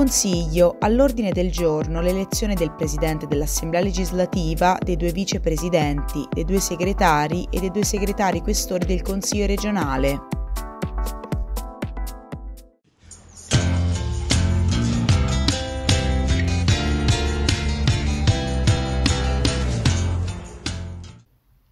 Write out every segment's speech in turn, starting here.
Consiglio all'ordine del giorno l'elezione del Presidente dell'Assemblea legislativa, dei due vicepresidenti, dei due segretari e dei due segretari questori del Consiglio regionale.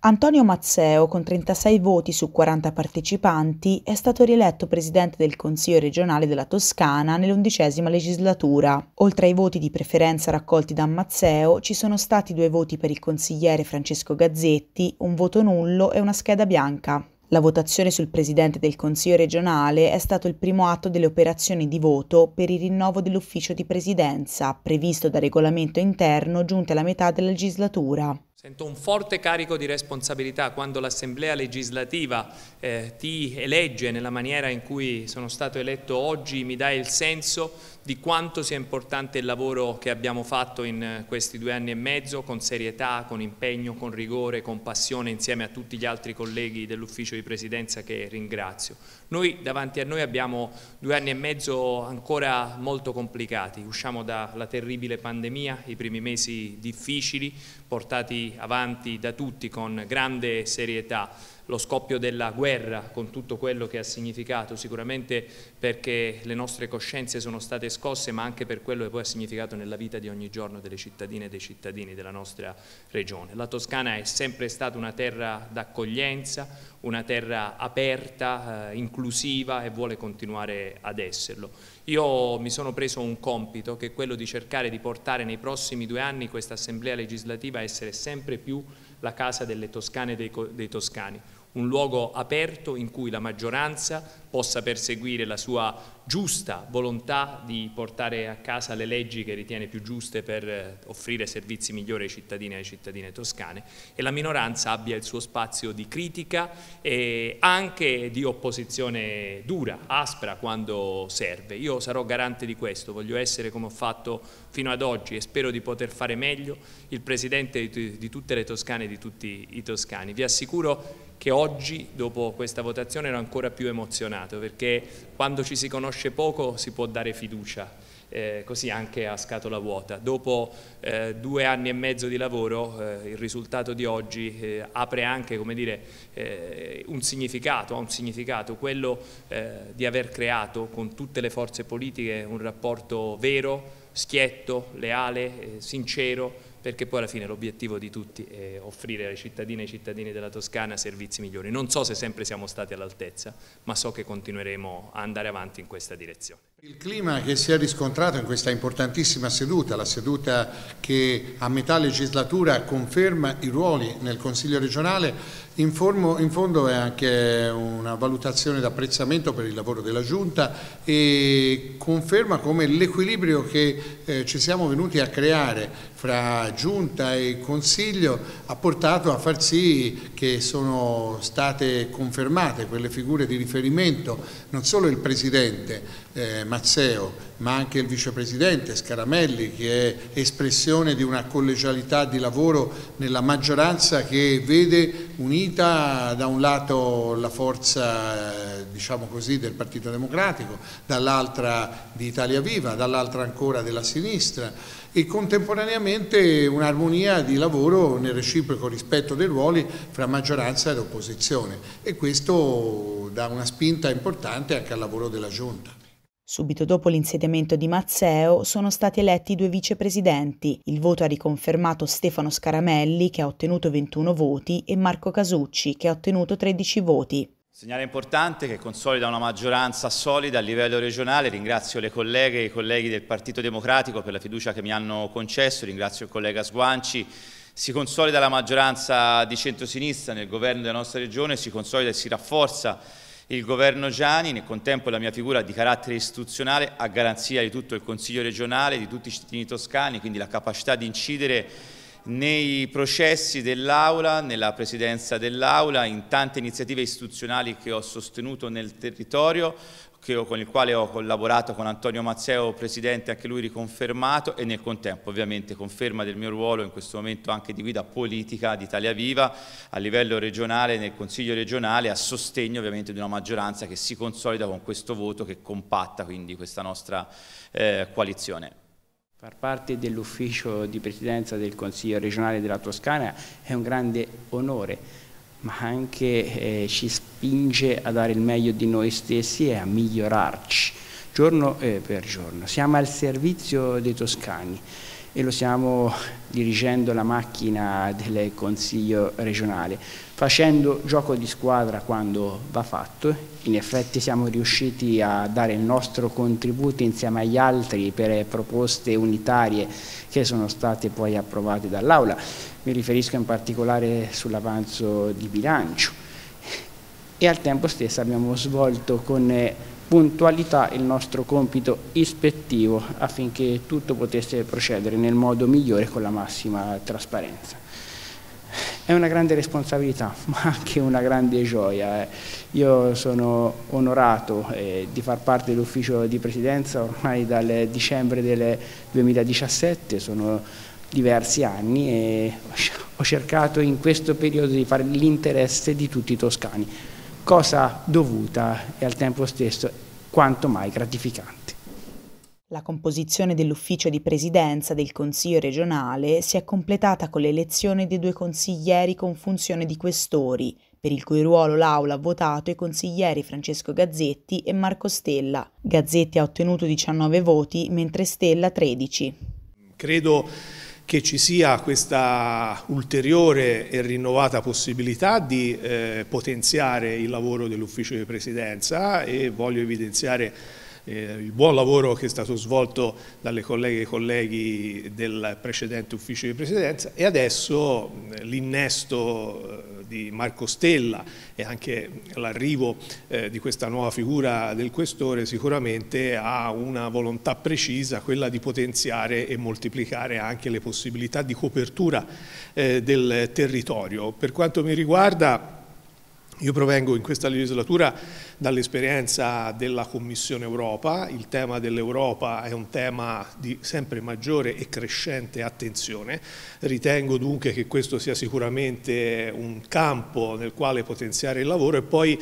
Antonio Mazzeo, con 36 voti su 40 partecipanti, è stato rieletto presidente del Consiglio regionale della Toscana nell'undicesima legislatura. Oltre ai voti di preferenza raccolti da Mazzeo, ci sono stati due voti per il consigliere Francesco Gazzetti, un voto nullo e una scheda bianca. La votazione sul presidente del Consiglio regionale è stato il primo atto delle operazioni di voto per il rinnovo dell'ufficio di presidenza, previsto da regolamento interno giunte alla metà della legislatura. Sento un forte carico di responsabilità quando l'Assemblea legislativa eh, ti elegge nella maniera in cui sono stato eletto oggi, mi dai il senso di quanto sia importante il lavoro che abbiamo fatto in eh, questi due anni e mezzo, con serietà, con impegno, con rigore, con passione, insieme a tutti gli altri colleghi dell'Ufficio di Presidenza che ringrazio. Noi davanti a noi abbiamo due anni e mezzo ancora molto complicati, usciamo dalla terribile pandemia, i primi mesi difficili, portati avanti da tutti con grande serietà lo scoppio della guerra con tutto quello che ha significato, sicuramente perché le nostre coscienze sono state scosse, ma anche per quello che poi ha significato nella vita di ogni giorno delle cittadine e dei cittadini della nostra regione. La Toscana è sempre stata una terra d'accoglienza, una terra aperta, eh, inclusiva e vuole continuare ad esserlo. Io mi sono preso un compito che è quello di cercare di portare nei prossimi due anni questa Assemblea legislativa a essere sempre più la casa delle toscane e dei, dei toscani un luogo aperto in cui la maggioranza possa perseguire la sua giusta volontà di portare a casa le leggi che ritiene più giuste per eh, offrire servizi migliori ai cittadini e alle cittadine toscane e la minoranza abbia il suo spazio di critica e anche di opposizione dura, aspra quando serve. Io sarò garante di questo, voglio essere come ho fatto fino ad oggi e spero di poter fare meglio il Presidente di tutte le Toscane e di tutti i toscani. Vi assicuro che oggi dopo questa votazione ero ancora più emozionato perché quando ci si conosce poco si può dare fiducia. Eh, così anche a scatola vuota. Dopo eh, due anni e mezzo di lavoro eh, il risultato di oggi eh, apre anche dire, eh, un significato, ha un significato, quello eh, di aver creato con tutte le forze politiche un rapporto vero, schietto, leale, sincero, perché poi alla fine l'obiettivo di tutti è offrire alle cittadine e ai cittadini della Toscana servizi migliori. Non so se sempre siamo stati all'altezza, ma so che continueremo a andare avanti in questa direzione. Il clima che si è riscontrato in questa importantissima seduta, la seduta che a metà legislatura conferma i ruoli nel Consiglio regionale, in, formo, in fondo è anche una valutazione d'apprezzamento per il lavoro della Giunta e conferma come l'equilibrio che eh, ci siamo venuti a creare fra Giunta e Consiglio ha portato a far sì che sono state confermate quelle figure di riferimento, non solo il Presidente, eh, Mazzeo, ma anche il vicepresidente Scaramelli che è espressione di una collegialità di lavoro nella maggioranza che vede unita da un lato la forza eh, diciamo così, del Partito Democratico, dall'altra di Italia Viva, dall'altra ancora della sinistra e contemporaneamente un'armonia di lavoro nel reciproco rispetto dei ruoli fra maggioranza ed opposizione e questo dà una spinta importante anche al lavoro della Giunta. Subito dopo l'insediamento di Mazzeo sono stati eletti due vicepresidenti. Il voto ha riconfermato Stefano Scaramelli che ha ottenuto 21 voti e Marco Casucci che ha ottenuto 13 voti. Segnale importante che consolida una maggioranza solida a livello regionale, ringrazio le colleghe e i colleghi del Partito Democratico per la fiducia che mi hanno concesso, ringrazio il collega Sguanci, si consolida la maggioranza di centrosinistra nel governo della nostra regione, si consolida e si rafforza il governo Gianni, nel contempo la mia figura di carattere istituzionale, a garanzia di tutto il Consiglio regionale, di tutti i cittadini toscani, quindi la capacità di incidere nei processi dell'Aula, nella presidenza dell'Aula, in tante iniziative istituzionali che ho sostenuto nel territorio, ho, con il quale ho collaborato con Antonio Mazzeo, presidente, anche lui riconfermato e nel contempo ovviamente conferma del mio ruolo in questo momento anche di guida politica di Italia Viva a livello regionale, nel Consiglio regionale, a sostegno ovviamente di una maggioranza che si consolida con questo voto che compatta quindi questa nostra eh, coalizione. Far parte dell'ufficio di presidenza del Consiglio regionale della Toscana è un grande onore ma anche eh, ci spinge a dare il meglio di noi stessi e a migliorarci giorno eh, per giorno. Siamo al servizio dei toscani e lo stiamo dirigendo la macchina del Consiglio regionale, facendo gioco di squadra quando va fatto. In effetti siamo riusciti a dare il nostro contributo insieme agli altri per proposte unitarie che sono state poi approvate dall'Aula. Mi riferisco in particolare sull'avanzo di bilancio. E al tempo stesso abbiamo svolto con puntualità il nostro compito ispettivo affinché tutto potesse procedere nel modo migliore con la massima trasparenza. È una grande responsabilità, ma anche una grande gioia. Eh. Io sono onorato eh, di far parte dell'ufficio di presidenza ormai dal dicembre del 2017, sono diversi anni e ho cercato in questo periodo di fare l'interesse di tutti i toscani cosa dovuta e al tempo stesso quanto mai gratificante. La composizione dell'ufficio di presidenza del Consiglio regionale si è completata con l'elezione dei due consiglieri con funzione di questori, per il cui ruolo l'Aula ha votato i consiglieri Francesco Gazzetti e Marco Stella. Gazzetti ha ottenuto 19 voti, mentre Stella 13. Credo che ci sia questa ulteriore e rinnovata possibilità di eh, potenziare il lavoro dell'ufficio di presidenza e voglio evidenziare eh, il buon lavoro che è stato svolto dalle colleghe e colleghi del precedente ufficio di presidenza e adesso eh, l'innesto eh, di Marco Stella e anche l'arrivo eh, di questa nuova figura del questore sicuramente ha una volontà precisa, quella di potenziare e moltiplicare anche le possibilità di copertura eh, del territorio. Per quanto mi riguarda io provengo in questa legislatura dall'esperienza della Commissione Europa, il tema dell'Europa è un tema di sempre maggiore e crescente attenzione, ritengo dunque che questo sia sicuramente un campo nel quale potenziare il lavoro e poi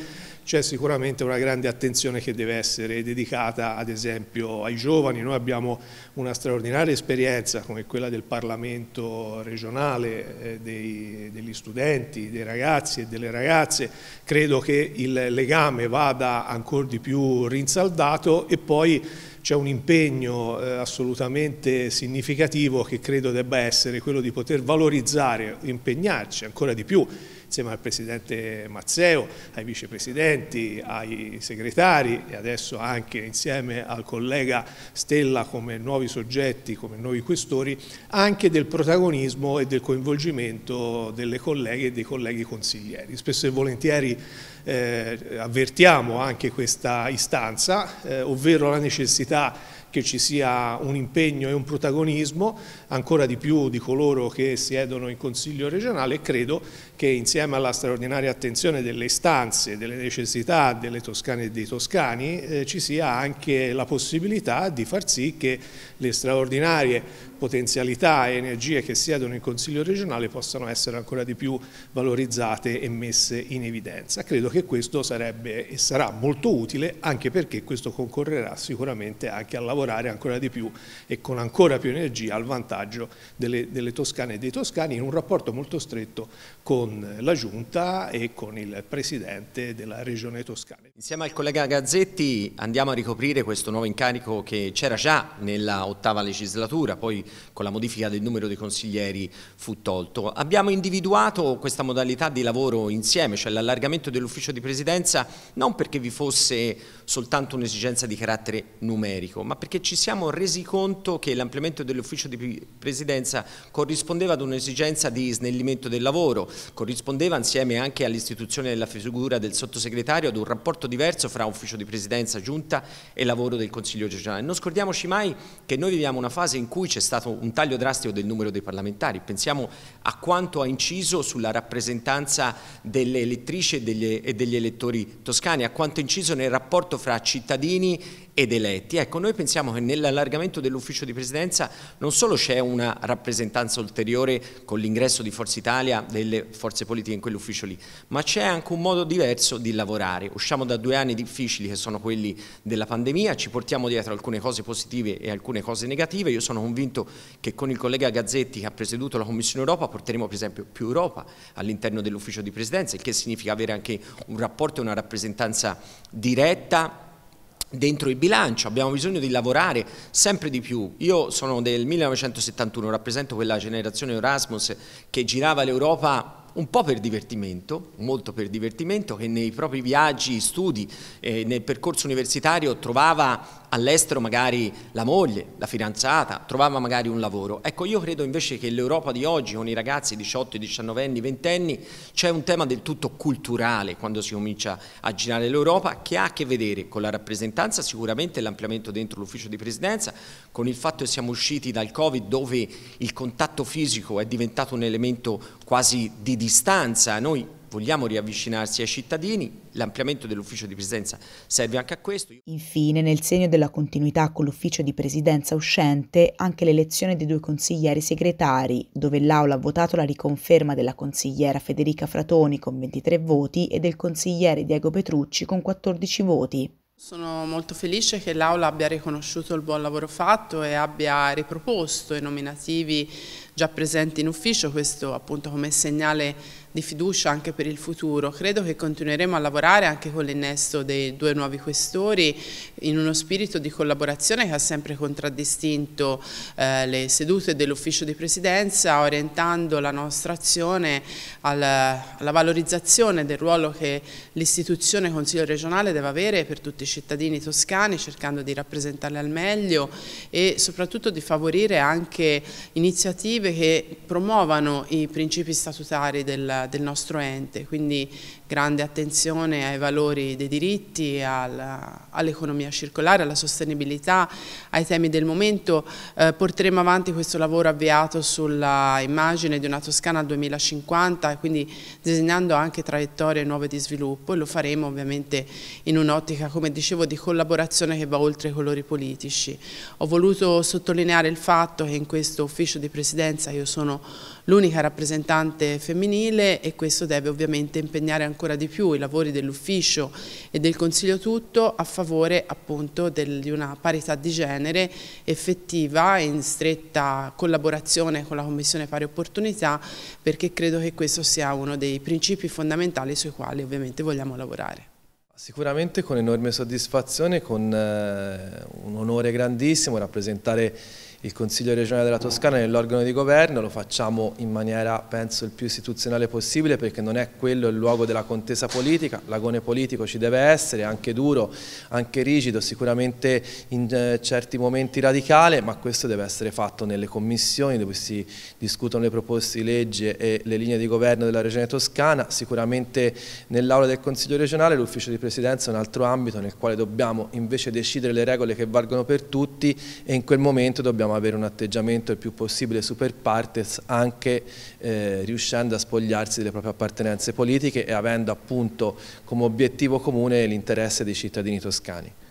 c'è sicuramente una grande attenzione che deve essere dedicata ad esempio ai giovani. Noi abbiamo una straordinaria esperienza come quella del Parlamento regionale, eh, dei, degli studenti, dei ragazzi e delle ragazze. Credo che il legame vada ancora di più rinsaldato e poi c'è un impegno eh, assolutamente significativo che credo debba essere quello di poter valorizzare, impegnarci ancora di più insieme al Presidente Mazzeo, ai vicepresidenti, ai segretari e adesso anche insieme al collega Stella come nuovi soggetti, come nuovi questori, anche del protagonismo e del coinvolgimento delle colleghe e dei colleghi consiglieri. Spesso e volentieri eh, avvertiamo anche questa istanza, eh, ovvero la necessità che ci sia un impegno e un protagonismo ancora di più di coloro che siedono in Consiglio regionale e credo che insieme alla straordinaria attenzione delle istanze, delle necessità delle toscane e dei toscani eh, ci sia anche la possibilità di far sì che le straordinarie potenzialità e energie che siedono in Consiglio regionale possano essere ancora di più valorizzate e messe in evidenza. Credo che questo sarebbe e sarà molto utile anche perché questo concorrerà sicuramente anche al lavoro lavorare ancora di più e con ancora più energia al vantaggio delle, delle toscane e dei toscani in un rapporto molto stretto con la Giunta e con il Presidente della Regione Toscana. Insieme al collega Gazzetti andiamo a ricoprire questo nuovo incarico che c'era già nella ottava legislatura, poi con la modifica del numero dei consiglieri fu tolto. Abbiamo individuato questa modalità di lavoro insieme, cioè l'allargamento dell'ufficio di presidenza, non perché vi fosse soltanto un'esigenza di carattere numerico, ma perché perché ci siamo resi conto che l'ampliamento dell'ufficio di presidenza corrispondeva ad un'esigenza di snellimento del lavoro, corrispondeva insieme anche all'istituzione della figura del sottosegretario ad un rapporto diverso fra ufficio di presidenza giunta e lavoro del Consiglio regionale. Non scordiamoci mai che noi viviamo una fase in cui c'è stato un taglio drastico del numero dei parlamentari, pensiamo a quanto ha inciso sulla rappresentanza delle elettrici e degli, elettori toscani, a quanto ha inciso nel rapporto fra cittadini ed eletti. Ecco, noi pensiamo che nell'allargamento dell'ufficio di presidenza non solo c'è una rappresentanza ulteriore con l'ingresso di Forza Italia delle forze politiche in quell'ufficio lì, ma c'è anche un modo diverso di lavorare. Usciamo da due anni difficili che sono quelli della pandemia, ci portiamo dietro alcune cose positive e alcune cose negative. Io sono convinto che con il collega Gazzetti che ha presieduto la Commissione Europa porteremo per esempio più Europa all'interno dell'ufficio di presidenza, il che significa avere anche un rapporto e una rappresentanza diretta dentro il bilancio, abbiamo bisogno di lavorare sempre di più. Io sono del 1971, rappresento quella generazione Erasmus che girava l'Europa un po' per divertimento, molto per divertimento, che nei propri viaggi, studi, eh, nel percorso universitario trovava all'estero magari la moglie, la fidanzata, trovava magari un lavoro. Ecco, io credo invece che l'Europa di oggi, con i ragazzi 18, 19 anni, 20 anni, c'è un tema del tutto culturale quando si comincia a girare l'Europa che ha a che vedere con la rappresentanza, sicuramente l'ampliamento dentro l'ufficio di presidenza, con il fatto che siamo usciti dal Covid dove il contatto fisico è diventato un elemento quasi di distanza. Noi Vogliamo riavvicinarsi ai cittadini, l'ampliamento dell'ufficio di presidenza serve anche a questo. Infine, nel segno della continuità con l'ufficio di presidenza uscente, anche l'elezione dei due consiglieri segretari, dove l'Aula ha votato la riconferma della consigliera Federica Fratoni con 23 voti e del consigliere Diego Petrucci con 14 voti. Sono molto felice che l'Aula abbia riconosciuto il buon lavoro fatto e abbia riproposto i nominativi già presenti in ufficio, questo appunto come segnale di fiducia anche per il futuro. Credo che continueremo a lavorare anche con l'innesto dei due nuovi questori in uno spirito di collaborazione che ha sempre contraddistinto eh, le sedute dell'ufficio di presidenza, orientando la nostra azione alla, alla valorizzazione del ruolo che l'istituzione Consiglio regionale deve avere per tutti i cittadini toscani, cercando di rappresentarli al meglio e soprattutto di favorire anche iniziative che promuovano i principi statutari del del nostro ente, quindi grande attenzione ai valori dei diritti, all'economia all circolare, alla sostenibilità, ai temi del momento. Eh, porteremo avanti questo lavoro avviato sulla immagine di una Toscana 2050, quindi disegnando anche traiettorie nuove di sviluppo e lo faremo ovviamente in un'ottica, come dicevo, di collaborazione che va oltre i colori politici. Ho voluto sottolineare il fatto che in questo ufficio di presidenza io sono l'unica rappresentante femminile e questo deve ovviamente impegnare ancora di più i lavori dell'ufficio e del Consiglio tutto a favore appunto del, di una parità di genere effettiva in stretta collaborazione con la Commissione Pari Opportunità perché credo che questo sia uno dei principi fondamentali sui quali ovviamente vogliamo lavorare. Sicuramente con enorme soddisfazione, con eh, un onore grandissimo rappresentare il Consiglio regionale della Toscana è l'organo di governo, lo facciamo in maniera penso il più istituzionale possibile perché non è quello il luogo della contesa politica, l'agone politico ci deve essere, anche duro, anche rigido, sicuramente in eh, certi momenti radicale, ma questo deve essere fatto nelle commissioni dove si discutono le proposte di legge e le linee di governo della regione toscana, sicuramente nell'aula del Consiglio regionale l'ufficio di presidenza è un altro ambito nel quale dobbiamo invece decidere le regole che valgono per tutti e in quel momento dobbiamo dobbiamo avere un atteggiamento il più possibile super partes anche eh, riuscendo a spogliarsi delle proprie appartenenze politiche e avendo appunto come obiettivo comune l'interesse dei cittadini toscani.